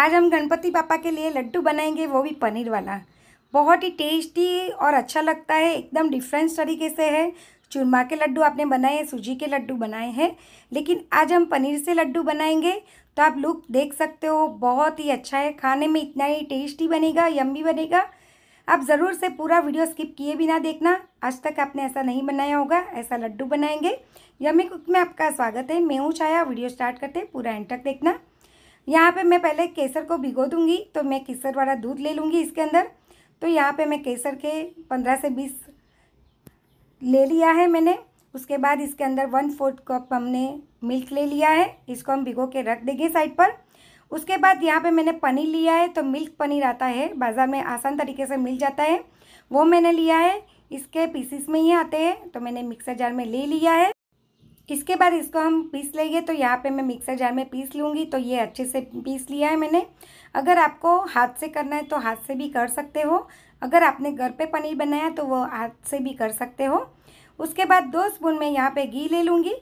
आज हम गणपति पापा के लिए लड्डू बनाएंगे वो भी पनीर वाला बहुत ही टेस्टी और अच्छा लगता है एकदम डिफरेंस तरीके से है चूरमा के लड्डू आपने बनाए हैं सूजी के लड्डू बनाए हैं लेकिन आज हम पनीर से लड्डू बनाएंगे तो आप लुक देख सकते हो बहुत ही अच्छा है खाने में इतना ही टेस्टी बनेगा यम भी बनेगा आप ज़रूर से पूरा वीडियो स्किप किए बिना देखना आज तक आपने ऐसा नहीं बनाया होगा ऐसा लड्डू बनाएंगे यमी कुक में आपका स्वागत है मैं हूँ छाया वीडियो स्टार्ट करते पूरा एंड तक देखना यहाँ पे मैं पहले केसर को भिगो दूंगी तो मैं केसर वाला दूध ले लूँगी इसके अंदर तो यहाँ पे मैं केसर के पंद्रह से बीस ले लिया है मैंने उसके बाद इसके अंदर वन फोर्थ कप हमने मिल्क ले लिया है इसको हम भिगो के रख देंगे साइड पर उसके बाद यहाँ पे मैंने पनीर लिया है तो मिल्क पनीर आता है बाज़ार में आसान तरीके से मिल जाता है वो मैंने लिया है इसके पीसीस में ही आते हैं तो मैंने मिक्सर जार में ले लिया है इसके बाद इसको हम पीस लेंगे तो यहाँ पे मैं मिक्सर जार में पीस लूँगी तो ये अच्छे से पीस लिया है मैंने अगर आपको हाथ से करना है तो हाथ से भी कर सकते हो अगर आपने घर पे पनीर बनाया तो वो हाथ से भी कर सकते हो उसके बाद दो स्पून में यहाँ पे घी ले लूँगी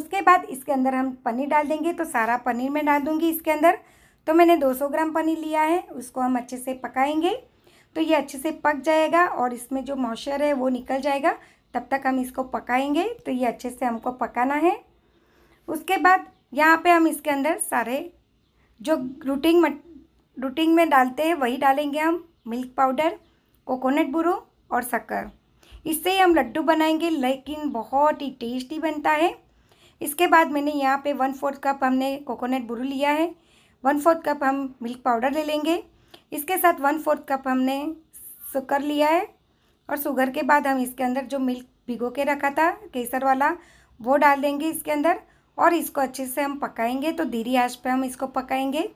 उसके बाद इसके अंदर हम पनीर डाल देंगे तो सारा पनीर मैं डाल दूँगी इसके अंदर तो मैंने दो ग्राम पनीर लिया है उसको हम अच्छे से पकाएँगे तो ये अच्छे से पक जाएगा और इसमें जो मॉइस्चर है वो निकल जाएगा तब तक हम इसको पकाएंगे तो ये अच्छे से हमको पकाना है उसके बाद यहाँ पे हम इसके अंदर सारे जो रूटिंग रूटिंग में डालते हैं वही डालेंगे हम मिल्क पाउडर कोकोनट बुरु और शक्कर इससे ही हम लड्डू बनाएंगे लेकिन बहुत ही टेस्टी बनता है इसके बाद मैंने यहाँ पे वन फोर्थ कप हमने कोकोनट बुरू लिया है वन फोर्थ कप हम मिल्क पाउडर ले लेंगे इसके साथ वन फोर्थ कप हमने शक्कर लिया है और शुगर के बाद हम इसके अंदर जो मिल्क भिगो के रखा था केसर वाला वो डाल देंगे इसके अंदर और इसको अच्छे से हम पकाएंगे तो धीरे आंच पे हम इसको पकाएंगे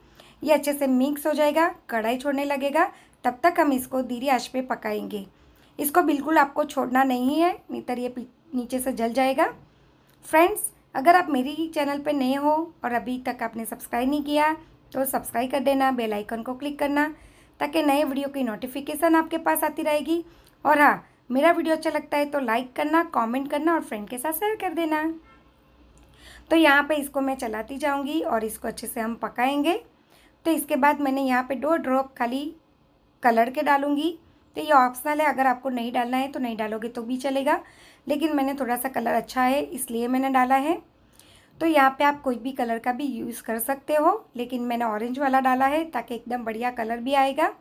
ये अच्छे से मिक्स हो जाएगा कढ़ाई छोड़ने लगेगा तब तक हम इसको धीरे आंच पे पकाएंगे इसको बिल्कुल आपको छोड़ना नहीं है नहीं ये नीचे से जल जाएगा फ्रेंड्स अगर आप मेरी चैनल पर नए हो और अभी तक आपने सब्सक्राइब नहीं किया तो सब्सक्राइब कर देना बेलाइकन को क्लिक करना ताकि नए वीडियो की नोटिफिकेशन आपके पास आती रहेगी और हाँ मेरा वीडियो अच्छा लगता है तो लाइक करना कमेंट करना और फ्रेंड के साथ शेयर कर देना तो यहाँ पे इसको मैं चलाती जाऊँगी और इसको अच्छे से हम पकाएंगे तो इसके बाद मैंने यहाँ पे दो ड्रॉप खाली कलर के डालूँगी तो ये ऑप्शनल है अगर आपको नहीं डालना है तो नहीं डालोगे तो भी चलेगा लेकिन मैंने थोड़ा सा कलर अच्छा है इसलिए मैंने डाला है तो यहाँ पर आप कोई भी कलर का भी यूज़ कर सकते हो लेकिन मैंने ऑरेंज वाला डाला है ताकि एकदम बढ़िया कलर भी आएगा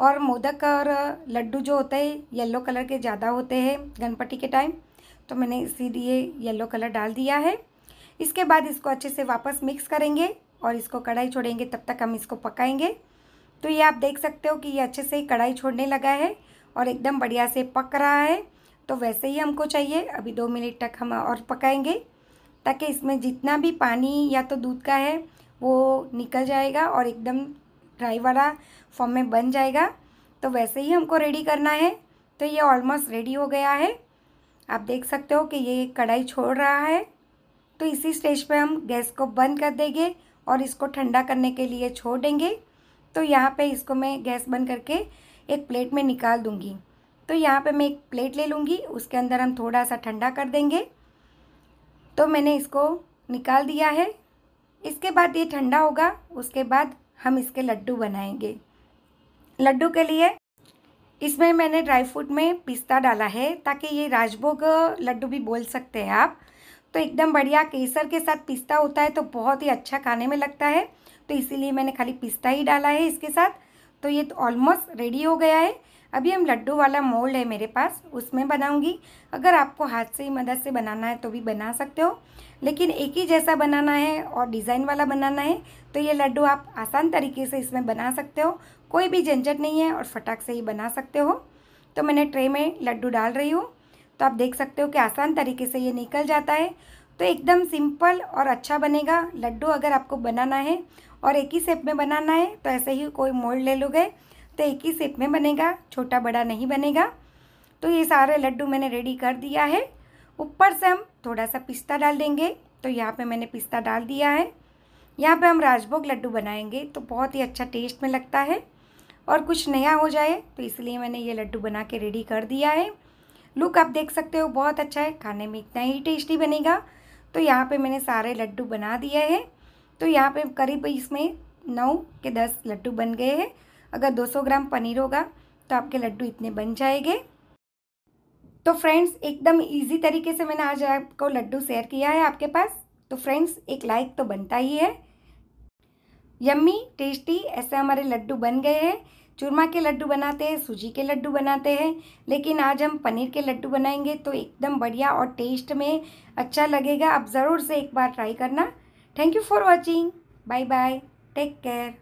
और मोदक और लड्डू जो होते हैं येलो कलर के ज़्यादा होते हैं गणपति के टाइम तो मैंने इसीलिए येलो कलर डाल दिया है इसके बाद इसको अच्छे से वापस मिक्स करेंगे और इसको कढ़ाई छोड़ेंगे तब तक हम इसको पकाएंगे तो ये आप देख सकते हो कि ये अच्छे से कढ़ाई छोड़ने लगा है और एकदम बढ़िया से पक रहा है तो वैसे ही हमको चाहिए अभी दो मिनट तक हम और पकाएंगे ताकि इसमें जितना भी पानी या तो दूध का है वो निकल जाएगा और एकदम ड्राई वाला फॉर्म में बन जाएगा तो वैसे ही हमको रेडी करना है तो ये ऑलमोस्ट रेडी हो गया है आप देख सकते हो कि ये कढ़ाई छोड़ रहा है तो इसी स्टेज पे हम गैस को बंद कर देंगे और इसको ठंडा करने के लिए छोड़ देंगे तो यहाँ पे इसको मैं गैस बंद करके एक प्लेट में निकाल दूँगी तो यहाँ पे मैं एक प्लेट ले लूँगी उसके अंदर हम थोड़ा सा ठंडा कर देंगे तो मैंने इसको निकाल दिया है इसके बाद ये ठंडा होगा उसके बाद हम इसके लड्डू बनाएंगे लड्डू के लिए इसमें मैंने ड्राई फ्रूट में पिस्ता डाला है ताकि ये राजभोग लड्डू भी बोल सकते हैं आप तो एकदम बढ़िया केसर के साथ पिस्ता होता है तो बहुत ही अच्छा खाने में लगता है तो इसीलिए मैंने खाली पिस्ता ही डाला है इसके साथ तो ये तो ऑलमोस्ट रेडी हो गया है अभी हम लड्डू वाला मोल्ड है मेरे पास उसमें बनाऊंगी अगर आपको हाथ से ही मदद से बनाना है तो भी बना सकते हो लेकिन एक ही जैसा बनाना है और डिज़ाइन वाला बनाना है तो ये लड्डू आप आसान तरीके से इसमें बना सकते हो कोई भी झंझट नहीं है और फटाक से ही बना सकते हो तो मैंने ट्रे में लड्डू डाल रही हूँ तो आप देख सकते हो कि आसान तरीके से ये निकल जाता है तो एकदम सिंपल और अच्छा बनेगा लड्डू अगर आपको बनाना है और एक ही सेप में बनाना है तो ऐसे ही कोई मोल्ड ले लोगे तो एक ही सेप में बनेगा छोटा बड़ा नहीं बनेगा तो ये सारे लड्डू मैंने रेडी कर दिया है ऊपर से हम थोड़ा सा पिस्ता डाल देंगे तो यहाँ पे मैंने पिस्ता डाल दिया है यहाँ पे हम राजभोग लड्डू बनाएंगे तो बहुत ही अच्छा टेस्ट में लगता है और कुछ नया हो जाए तो इसलिए मैंने ये लड्डू बना के रेडी कर दिया है लुक आप देख सकते हो बहुत अच्छा है खाने में इतना ही टेस्टी बनेगा तो यहाँ पे मैंने सारे लड्डू बना दिए हैं तो यहाँ पे करीब इसमें नौ के दस लड्डू बन गए हैं अगर 200 ग्राम पनीर होगा तो आपके लड्डू इतने बन जाएंगे तो फ्रेंड्स एकदम इजी तरीके से मैंने आज आपको लड्डू शेयर किया है आपके पास तो फ्रेंड्स एक लाइक तो बनता ही है यम्मी टेस्टी ऐसे हमारे लड्डू बन गए हैं चूरमा के लड्डू बनाते हैं सूजी के लड्डू बनाते हैं लेकिन आज हम पनीर के लड्डू बनाएंगे तो एकदम बढ़िया और टेस्ट में अच्छा लगेगा आप ज़रूर से एक बार ट्राई करना thank you for watching bye bye take care